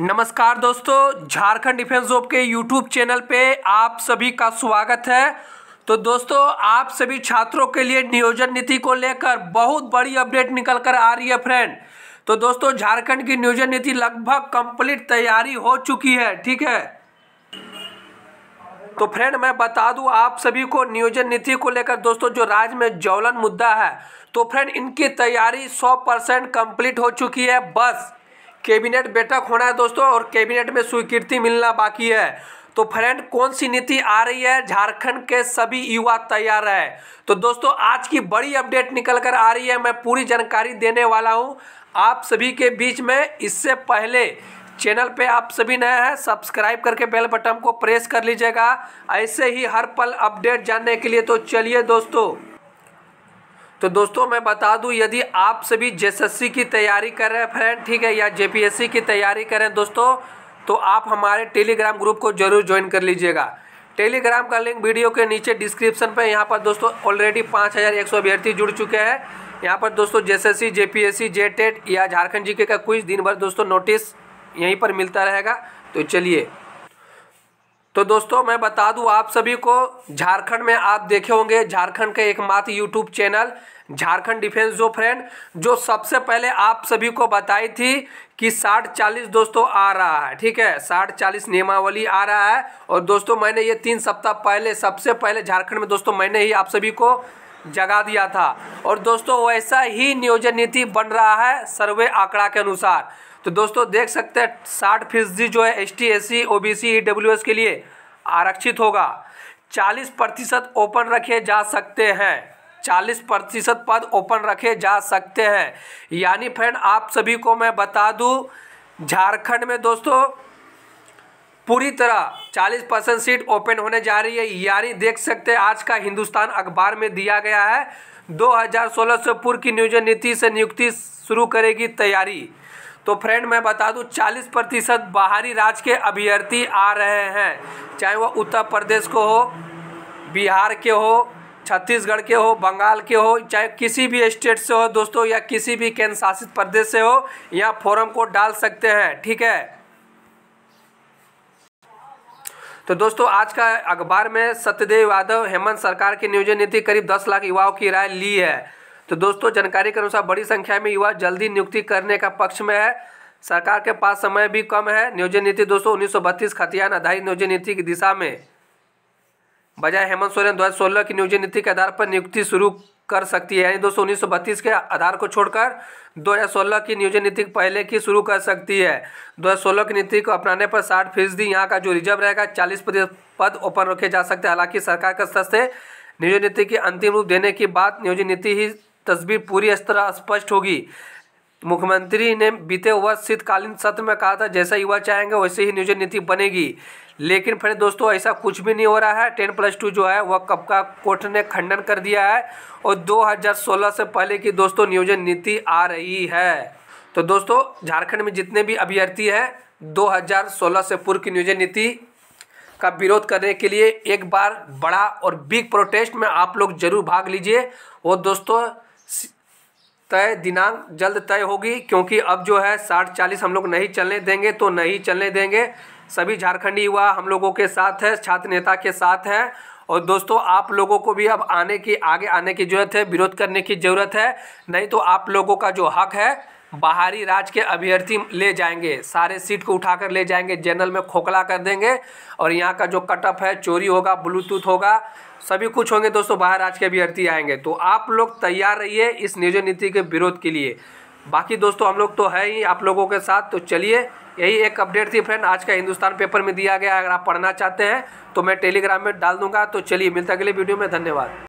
नमस्कार दोस्तों Jharkhand defence job के यूट्यूब चैनल पे आप सभी का स्वागत है तो दोस्तों आप सभी छात्रों के लिए नियोजन नीति को लेकर बहुत बड़ी अपडेट निकल कर आ रही है फ्रेंड तो दोस्तों झारखंड की नियोजन नीति लगभग कंप्लीट तैयारी हो चुकी है ठीक है तो फ्रेंड मैं बता दूं आप सभी को नियोजन नीति को लेकर दोस्तों जो राज्य में ज्वलन मुद्दा है तो फ्रेंड इनकी तैयारी 100 परसेंट कम्प्लीट हो चुकी है बस कैबिनेट बैठक होना है दोस्तों और कैबिनेट में स्वीकृति मिलना बाकी है तो फ्रेंड कौन सी नीति आ रही है झारखंड के सभी युवा तैयार है तो दोस्तों आज की बड़ी अपडेट निकल कर आ रही है मैं पूरी जानकारी देने वाला हूँ आप सभी के बीच में इससे पहले चैनल पे आप सभी नए हैं सब्सक्राइब करके बेल बटन को प्रेस कर लीजिएगा ऐसे ही हर पल अपडेट जानने के लिए तो चलिए दोस्तों तो दोस्तों मैं बता दूं यदि आप सभी जेएसएससी की तैयारी कर रहे हैं फ्रेंड ठीक है या जेपीएससी की तैयारी कर रहे हैं दोस्तों तो आप हमारे टेलीग्राम ग्रुप को जरूर ज्वाइन कर लीजिएगा टेलीग्राम का लिंक वीडियो के नीचे डिस्क्रिप्शन पर यहाँ पर दोस्तों ऑलरेडी पाँच हज़ार एक सौ अभ्यर्थी जुड़ चुके हैं यहाँ पर दोस्तों जेएसएससी जेपीएससी जेटेट या झारखंड जीके का कुछ दिन भर दोस्तों नोटिस यहीं पर मिलता रहेगा तो चलिए तो दोस्तों मैं बता दूं आप सभी को झारखंड में आप देखे होंगे झारखंड के एकमात्र यूट्यूब चैनल झारखंड डिफेंस जो फ्रेंड जो सबसे पहले आप सभी को बताई थी कि साठ चालीस दोस्तों आ रहा है ठीक है साठ चालीस नियमावली आ रहा है और दोस्तों मैंने ये तीन सप्ताह पहले सबसे पहले झारखंड में दोस्तों मैंने ही आप सभी को जगा दिया था और दोस्तों वैसा ही नियोजन नीति बन रहा है सर्वे आंकड़ा के अनुसार तो दोस्तों देख सकते हैं साठ फीसदी जो है S T S C O B C E W S के लिए आरक्षित होगा चालीस प्रतिशत ओपन रखे जा सकते हैं चालीस प्रतिशत पद ओपन रखे जा सकते हैं यानी फ्रेंड आप सभी को मैं बता दूं झारखंड में दोस्तों पूरी तरह 40 परसेंट सीट ओपन होने जा रही है यानी देख सकते हैं आज का हिंदुस्तान अखबार में दिया गया है 2016 से पूर्व की नियोजन नीति से नियुक्ति शुरू करेगी तैयारी तो फ्रेंड मैं बता दूं 40 प्रतिशत बाहरी राज्य के अभ्यर्थी आ रहे हैं चाहे वह उत्तर प्रदेश को हो बिहार के हो छत्तीसगढ़ के हो बंगाल के हो चाहे किसी भी स्टेट से हो दोस्तों या किसी भी केंद्र शासित प्रदेश से हो यहाँ फोरम को डाल सकते हैं ठीक है तो दोस्तों आज का अखबार में सत्यदेव यादव हेमंत सरकार की नियोजन नीति करीब 10 लाख युवाओं की राय ली है तो दोस्तों जानकारी के अनुसार बड़ी संख्या में युवा जल्दी नियुक्ति करने का पक्ष में है सरकार के पास समय भी कम है नियोजन नीति दोस्तों उन्नीस खतियान आधारित नियोजन नीति की दिशा में बजाय हेमंत सोरेन सोलह की नियोजन नीति के आधार पर नियुक्ति शुरू कर सकती है यानी दोस्तों उन्नीस के आधार को छोड़कर 2016 की नियोजन नीति पहले की शुरू कर सकती है 2016 की नीति को अपनाने पर 60 फीसदी यहाँ का जो रिजर्व रहेगा 40 पद ओपन रखे जा सकते हैं हालांकि सरकार के स्तर से नियोजन नीति की अंतिम रूप देने की बात नियोजन नीति ही तस्वीर पूरी तरह स्पष्ट होगी मुख्यमंत्री ने बीते वर्ष शीतकालीन सत्र में कहा था जैसा युवा चाहेंगे वैसे ही नियोजन नीति बनेगी लेकिन फिर दोस्तों ऐसा कुछ भी नहीं हो रहा है टेन प्लस टू जो है वह कब का कोर्ट ने खंडन कर दिया है और 2016 से पहले की दोस्तों नियोजन नीति आ रही है तो दोस्तों झारखंड में जितने भी अभ्यर्थी हैं 2016 से पूर्व की नियोजन नीति का विरोध करने के लिए एक बार बड़ा और बिग प्रोटेस्ट में आप लोग जरूर भाग लीजिए और दोस्तों तय दिनांक जल्द तय होगी क्योंकि अब जो है साठ चालीस हम लोग नहीं चलने देंगे तो नहीं चलने देंगे सभी झारखंडी युवा हम लोगों के साथ है छात्र नेता के साथ है और दोस्तों आप लोगों को भी अब आने की आगे आने की जरूरत है विरोध करने की ज़रूरत है नहीं तो आप लोगों का जो हक है बाहरी राज्य के अभ्यर्थी ले जाएंगे सारे सीट को उठाकर ले जाएंगे जनरल में खोखला कर देंगे और यहाँ का जो कटअप है चोरी होगा ब्लूटूथ होगा सभी कुछ होंगे दोस्तों बाहर राज्य के अभ्यर्थी आएंगे तो आप लोग तैयार रहिए इस नियोजन नीति के विरोध के लिए बाकी दोस्तों हम लोग तो है ही आप लोगों के साथ तो चलिए यही एक अपडेट थी फ्रेंड आज का हिंदुस्तान पेपर में दिया गया अगर आप पढ़ना चाहते हैं तो मैं टेलीग्राम में डाल दूंगा तो चलिए मिलता अगले वीडियो में धन्यवाद